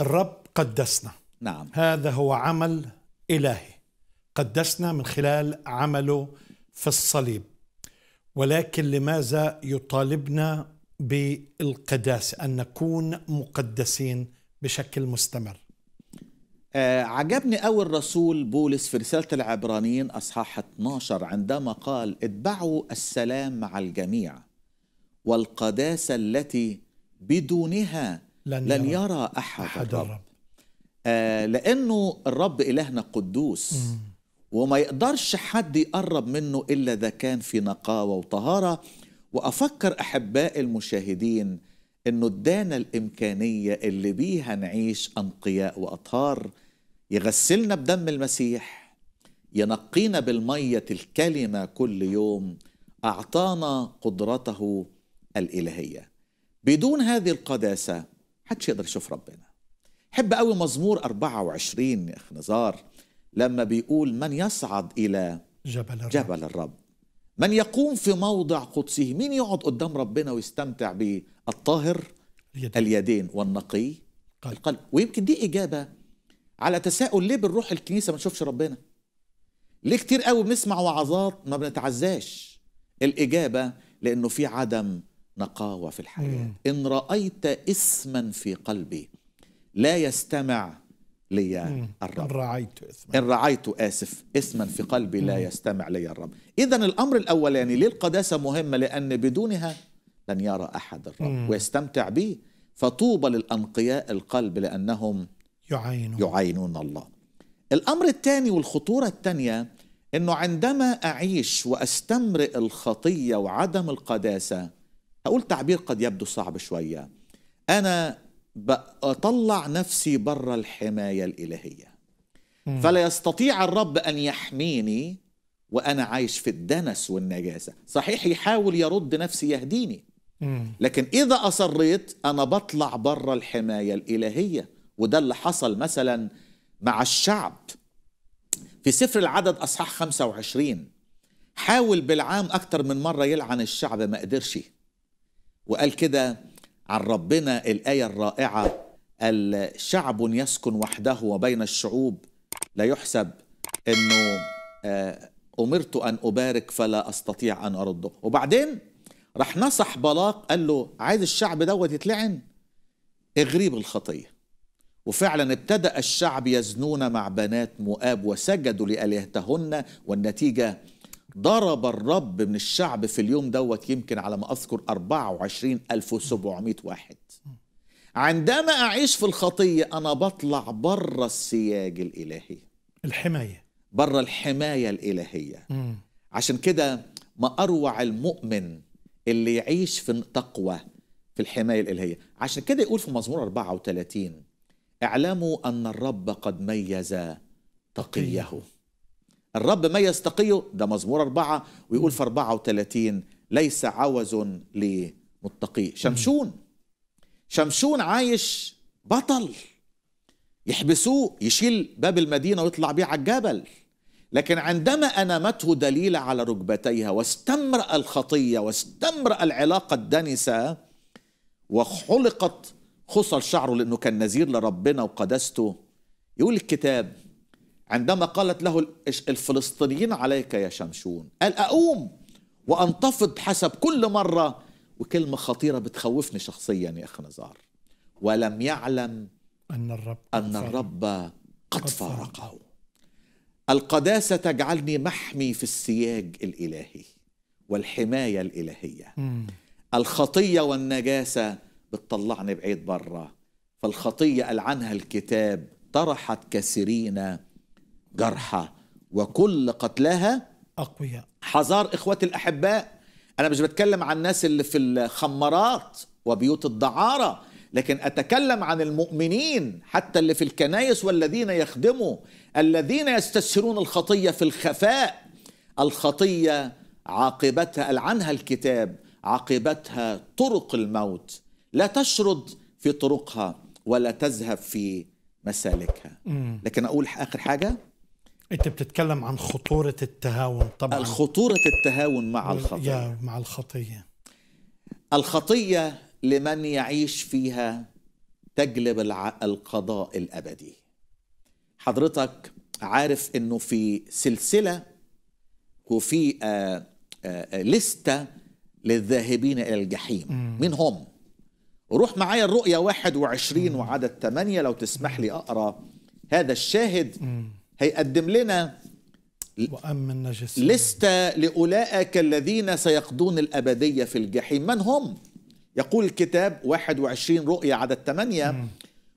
الرب قدسنا نعم هذا هو عمل إلهي قدسنا من خلال عمله في الصليب ولكن لماذا يطالبنا بالقداسة أن نكون مقدسين بشكل مستمر آه عجبني أول الرسول بولس في رسالة العبرانيين أصحاح 12 عندما قال اتبعوا السلام مع الجميع والقداسة التي بدونها لن, لن يرى, يرى أحد, أحد الرب, الرب. آه لأنه الرب إلهنا قدوس مم. وما يقدرش حد يقرب منه إلا إذا كان في نقاوة وطهارة وأفكر أحباء المشاهدين إنه ادانا الإمكانية اللي بيها نعيش أنقياء وأطهار يغسلنا بدم المسيح ينقينا بالمية الكلمة كل يوم أعطانا قدرته الإلهية بدون هذه القداسة حدش يقدر يشوف ربنا حب قوي مزمور 24 يا اخ نزار لما بيقول من يصعد الى جبل الرب, جبل الرب. من يقوم في موضع قدسه مين يقعد قدام ربنا ويستمتع بالطاهر اليدين, اليدين والنقي قلب. القلب ويمكن دي إجابة على تساؤل ليه بنروح الكنيسة ما نشوفش ربنا ليه كتير قوي بنسمع وعظات ما بنتعزاش الإجابة لأنه في عدم نقاوة في الحياة مم. إن رأيت اسما في قلبي لا يستمع لي الرب إن رعيت اسما إن رعيت آسف اسما في قلبي مم. لا يستمع لي الرب إذا الأمر الأولاني يعني ليه القداسة مهمة لأن بدونها لن يرى أحد الرب مم. ويستمتع به فطوبى للأنقياء القلب لأنهم يعينون, يعينون الله الأمر الثاني والخطورة الثانية أنه عندما أعيش وأستمرئ الخطية وعدم القداسة هقول تعبير قد يبدو صعب شوية أنا بطلع نفسي بره الحماية الإلهية فلا يستطيع الرب أن يحميني وأنا عايش في الدنس والنجاسة صحيح يحاول يرد نفسي يهديني لكن إذا أصريت أنا بطلع بره الحماية الإلهية وده اللي حصل مثلا مع الشعب في سفر العدد أصحاح 25 حاول بالعام أكتر من مرة يلعن الشعب ما قدرش وقال كده عن ربنا الآية الرائعة الشعب يسكن وحده وبين الشعوب لا يحسب أنه آه، أمرت أن أبارك فلا أستطيع أن أرده وبعدين راح نصح بلاق قال له عايز الشعب دوت يتلعن اغريب الخطية وفعلا ابتدأ الشعب يزنون مع بنات مؤاب وسجدوا لآلهتهن والنتيجة ضرب الرب من الشعب في اليوم دوت يمكن على ما أذكر 24700 واحد عندما أعيش في الخطية أنا بطلع بره السياج الإلهي الحماية بره الحماية الإلهية مم. عشان كده ما أروع المؤمن اللي يعيش في تقوى في الحماية الإلهية عشان كده يقول في مزمور 34 اعلموا أن الرب قد ميز تقيه الرب ما يستقيه ده مزمور أربعة ويقول في 34 ليس عوز لمتقي شمشون شمشون عايش بطل يحبسوه يشيل باب المدينة ويطلع بيه على الجبل لكن عندما أنامته دليلة على ركبتيها واستمرأ الخطية واستمرأ العلاقة الدنسة وخلقت خصل شعره لأنه كان نذير لربنا وقدسته يقول الكتاب عندما قالت له الفلسطينيين عليك يا شمشون قال أقوم وأنتفض حسب كل مرة وكلمة خطيرة بتخوفني شخصيا يا أخي نزار ولم يعلم أن الرب أن الرب قد فارقه القداسة تجعلني محمي في السياج الإلهي والحماية الإلهية الخطية والنجاسة بتطلعني بعيد برا فالخطية قال عنها الكتاب طرحت كثيرين جرحى وكل قتلاها أقوياء حذار إخواتي الأحباء أنا مش بتكلم عن الناس اللي في الخمارات وبيوت الدعارة لكن أتكلم عن المؤمنين حتى اللي في الكنايس والذين يخدموا الذين يستسهلون الخطية في الخفاء الخطية عاقبتها ألعنها الكتاب عاقبتها طرق الموت لا تشرد في طرقها ولا تذهب في مسالكها لكن أقول آخر حاجة انت بتتكلم عن خطوره التهاون طبعا خطوره التهاون مع الخطيه مع الخطيه الخطيه لمن يعيش فيها تجلب القضاء الابدي حضرتك عارف انه في سلسله وفي آه، آه، آه، لستة للذاهبين إلى الجحيم من مين هم؟ روح معايا الرؤية 21 وعدد 8 لو تسمح لي أقرأ هذا الشاهد هيقدم لنا وأمن نجس لستة لأولئك الذين سيقضون الأبدية في الجحيم من هم؟ يقول الكتاب 21 رؤيا عدد 8 م.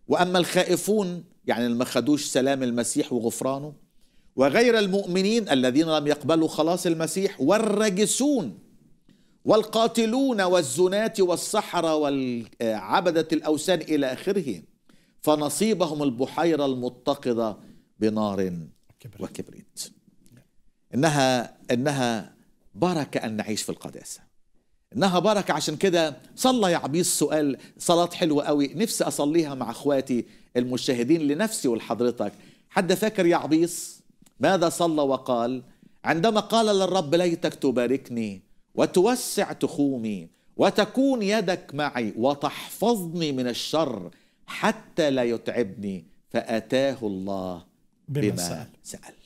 وأما الخائفون يعني اللي ما خدوش سلام المسيح وغفرانه وغير المؤمنين الذين لم يقبلوا خلاص المسيح والرجسون والقاتلون والزناة والسحرة والعبدة الأوثان إلى آخره فنصيبهم البحيرة المتقدة بنار وكبريت انها انها بركه ان نعيش في القداسه انها بركه عشان كده صلى يا عبيد سؤال صلاه حلوه قوي نفسي اصليها مع اخواتي المشاهدين لنفسي ولحضرتك حد فاكر يا عبيص ماذا صلى وقال عندما قال للرب ليتك تباركني وتوسع تخومي وتكون يدك معي وتحفظني من الشر حتى لا يتعبني فاتاه الله بما, بما سأل. سأل